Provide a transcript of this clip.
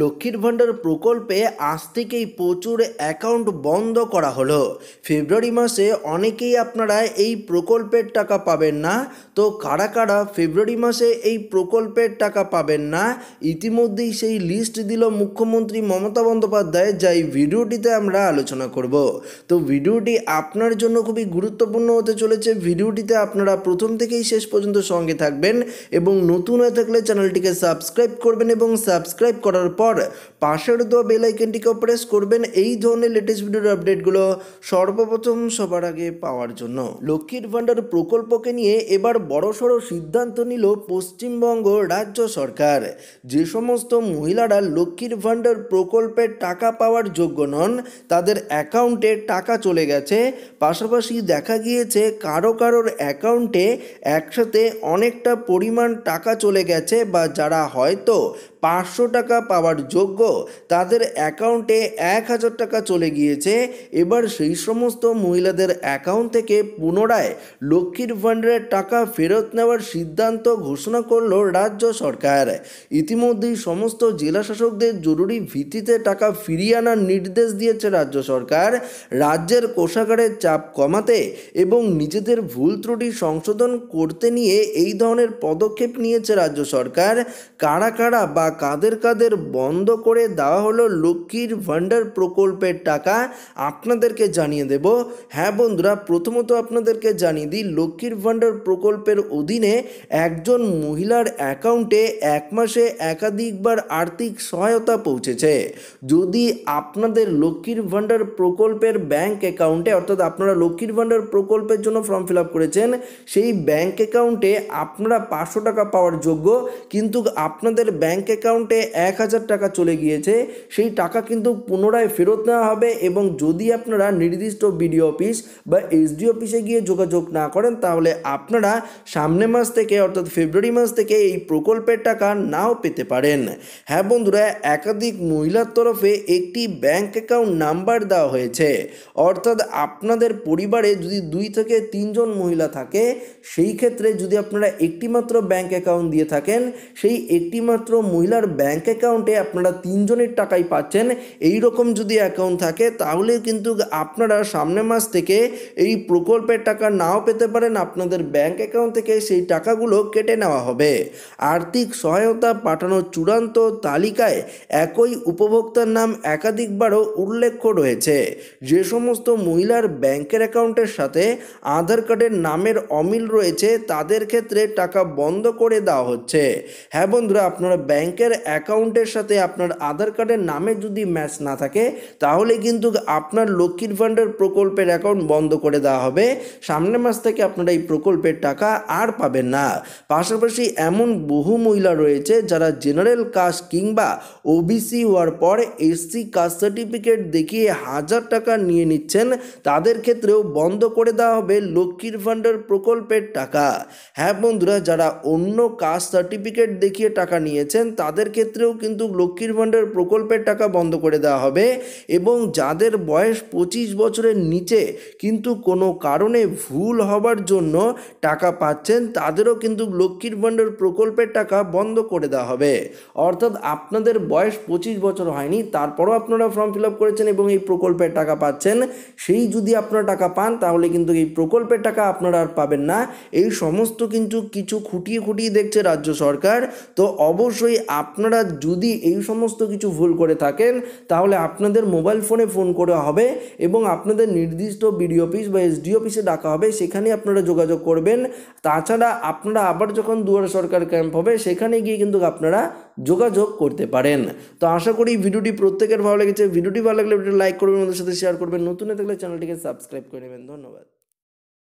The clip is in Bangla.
লক্ষ্মীর ভাণ্ডার প্রকল্পে আজ থেকেই প্রচুর অ্যাকাউন্ট বন্ধ করা হলো ফেব্রুয়ারি মাসে অনেকেই আপনারা এই প্রকল্পের টাকা পাবেন না তো কারা কারা ফেব্রুয়ারি মাসে এই প্রকল্পের টাকা পাবেন না ইতিমধ্যেই সেই লিস্ট দিল মুখ্যমন্ত্রী মমতা বন্দ্যোপাধ্যায় যাই ভিডিওটিতে আমরা আলোচনা করব তো ভিডিওটি আপনার জন্য খুবই গুরুত্বপূর্ণ হতে চলেছে ভিডিওটিতে আপনারা প্রথম থেকেই শেষ পর্যন্ত সঙ্গে থাকবেন এবং নতুন হয়ে থাকলে চ্যানেলটিকে সাবস্ক্রাইব করবেন এবং সাবস্ক্রাইব করার পর পাশের দোয়া বেল আইকনটিকেও প্রেস করবেন এই ধরনের লেটেস্ট ভিডিওর আপডেটগুলো সর্বপ্রথম সবার আগে পাওয়ার জন্য লক্ষ্মীর ভাণ্ডার প্রকল্পকে নিয়ে এবার বড়সড় সিদ্ধান্ত নিল পশ্চিমবঙ্গ রাজ্য সরকার যে সমস্ত মহিলারা লক্ষ্মীর ভাণ্ডার প্রকল্পের টাকা পাওয়ার যোগ্য নন তাদের অ্যাকাউন্টে টাকা চলে গেছে পাশাপাশি দেখা গিয়েছে কারো কারোর অ্যাকাউন্টে একসাথে অনেকটা পরিমাণ টাকা চলে গেছে বা যারা হয়তো পাঁচশো টাকা পাওয়ার যোগ্য তাদের অ্যাকাউন্টে এক হাজার টাকা চলে গিয়েছে এবার সেই সমস্ত মহিলাদের অ্যাকাউন্ট থেকে পুনরায় লক্ষ্মীর ভাণ্ডারের টাকা ফেরত নেওয়ার সিদ্ধান্ত ঘোষণা করল রাজ্য সরকার ইতিমধ্যেই সমস্ত জেলা শাসকদের জরুরি ভিত্তিতে টাকা ফিরিয়ে আনার নির্দেশ দিয়েছে রাজ্য সরকার রাজ্যের কোষাগারের চাপ কমাতে এবং নিজেদের ভুল ত্রুটি সংশোধন করতে নিয়ে এই ধরনের পদক্ষেপ নিয়েছে রাজ্য সরকার কারা কারা বা কাদের কাদের বন্ধ করে দেওয়া হলো লক্ষ্মীর ভান্ডার প্রকল্পের টাকা আপনাদেরকে জানিয়ে দেব হ্যাঁ বন্ধুরা প্রথমত আপনাদেরকে জানিয়ে দিই লক্ষ্মীর ভান্ডার প্রকল্পের অধীনে একজন মহিলার অ্যাকাউন্টে এক মাসে একাধিকবার আর্থিক সহায়তা পৌঁছেছে যদি আপনাদের লক্ষ্মীর ভান্ডার প্রকল্পের ব্যাংক অ্যাকাউন্টে অর্থাৎ আপনারা লক্ষ্মীর ভান্ডার প্রকল্পের জন্য ফর্ম ফিল আপ করেছেন সেই ব্যাংক অ্যাকাউন্টে আপনারা পাঁচশো টাকা পাওয়ার যোগ্য কিন্তু আপনাদের ব্যাংক অ্যাকাউন্টে এক হাজার টাকা চলে গিয়েছে সেই টাকা কিন্তু পুনরায় ফেরত নেওয়া হবে এবং যদি আপনারা নির্দিষ্ট বিডিও অফিস বা এসডি অফিসে গিয়ে যোগাযোগ না করেন তাহলে আপনারা সামনে মাস থেকে অর্থাৎ ফেব্রুয়ারি মাস থেকে এই প্রকল্পের টাকা নাও পেতে পারেন হ্যাঁ বন্ধুরা একাধিক মহিলার তরফে একটি ব্যাংক অ্যাকাউন্ট নাম্বার দেওয়া হয়েছে অর্থাৎ আপনাদের পরিবারে যদি দুই থেকে তিনজন মহিলা থাকে সেই ক্ষেত্রে যদি আপনারা একটিমাত্র ব্যাংক অ্যাকাউন্ট দিয়ে থাকেন সেই একটিমাত্র মহিলা মহিলার ব্যাঙ্ক অ্যাকাউন্টে আপনারা তিনজনের টাকাই পাচ্ছেন এই রকম যদি অ্যাকাউন্ট থাকে তাহলে কিন্তু আপনারা সামনের মাস থেকে এই প্রকল্পের টাকা নাও পেতে পারেন আপনাদের ব্যাঙ্ক অ্যাকাউন্ট থেকে সেই টাকাগুলো কেটে নেওয়া হবে আর্থিক সহায়তা পাঠানোর চূড়ান্ত তালিকায় একই উপভোক্তার নাম একাধিকবারও উল্লেখ রয়েছে যে সমস্ত মহিলার ব্যাংকের অ্যাকাউন্টের সাথে আধার কার্ডের নামের অমিল রয়েছে তাদের ক্ষেত্রে টাকা বন্ধ করে দেওয়া হচ্ছে হ্যাঁ বন্ধুরা আপনারা ব্যাংকের ব্যাংকের অ্যাকাউন্টের সাথে আপনার আধার কার্ডের নামে যদি ম্যাচ না থাকে তাহলে কিন্তু আপনার লক্ষ্মীর ফান্ডের প্রকল্পের অ্যাকাউন্ট বন্ধ করে দেওয়া হবে সামনের মাস থেকে আপনারা এই প্রকল্পের টাকা আর পাবেন না পাশাপাশি এমন বহু মহিলা রয়েছে যারা জেনারেল কাস্ট কিংবা ওবিসি হওয়ার পর এসসি কাস্ট সার্টিফিকেট দেখিয়ে হাজার টাকা নিয়ে নিচ্ছেন তাদের ক্ষেত্রেও বন্ধ করে দেওয়া হবে লক্ষ্মীর ফান্ডের প্রকল্পের টাকা হ্যাঁ বন্ধুরা যারা অন্য কাস্ট সার্টিফিকেট দেখিয়ে টাকা নিয়েছেন তাদের ক্ষেত্রেও কিন্তু লক্ষ্মীর ভাণ্ডার প্রকল্পের টাকা বন্ধ করে দেওয়া হবে এবং যাদের বয়স পঁচিশ বছরের নিচে কিন্তু কোনো কারণে ভুল হবার জন্য টাকা পাচ্ছেন তাদেরও কিন্তু লক্ষ্মীর ভাণ্ডার প্রকল্পের টাকা বন্ধ করে দেওয়া হবে অর্থাৎ আপনাদের বয়স পঁচিশ বছর হয়নি তারপরও আপনারা ফর্ম ফিল আপ করেছেন এবং এই প্রকল্পের টাকা পাচ্ছেন সেই যদি আপনারা টাকা পান তাহলে কিন্তু এই প্রকল্পের টাকা আপনারা আর পাবেন না এই সমস্ত কিন্তু কিছু খুঁটিয়ে খুঁটিয়ে দেখছে রাজ্য সরকার তো অবশ্যই আপনারা যদি এই সমস্ত কিছু ভুল করে থাকেন তাহলে আপনাদের মোবাইল ফোনে ফোন করা হবে এবং আপনাদের নির্দিষ্ট বিডি অফিস বা এসডি অফিসে ডাকা হবে সেখানে আপনারা যোগাযোগ করবেন তাছাড়া আপনারা আবার যখন দুয়ার সরকার ক্যাম্প হবে সেখানে গিয়ে কিন্তু আপনারা যোগাযোগ করতে পারেন তো আশা করি ভিডিওটি প্রত্যেকের ভালো লেগেছে ভিডিওটি ভালো লাগলে ভিডিও লাইক করবেন আমাদের সাথে শেয়ার করবেন নতুন থাকলে চ্যানেলটিকে সাবস্ক্রাইব করে নেবেন ধন্যবাদ